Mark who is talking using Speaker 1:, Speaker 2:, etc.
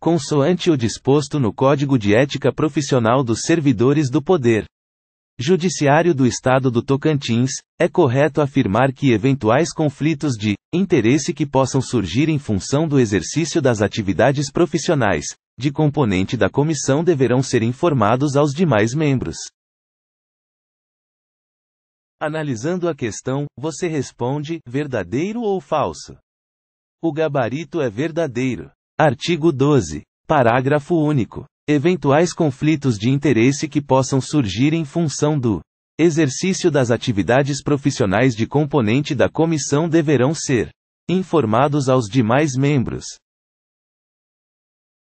Speaker 1: consoante o disposto no Código de Ética Profissional dos Servidores do Poder Judiciário do Estado do Tocantins, é correto afirmar que eventuais conflitos de interesse que possam surgir em função do exercício das atividades profissionais de componente da comissão deverão ser informados aos demais membros. Analisando a questão, você responde: verdadeiro ou falso? O gabarito é verdadeiro. Artigo 12. Parágrafo único. Eventuais conflitos de interesse que possam surgir em função do exercício das atividades profissionais de componente da comissão deverão ser informados aos demais membros.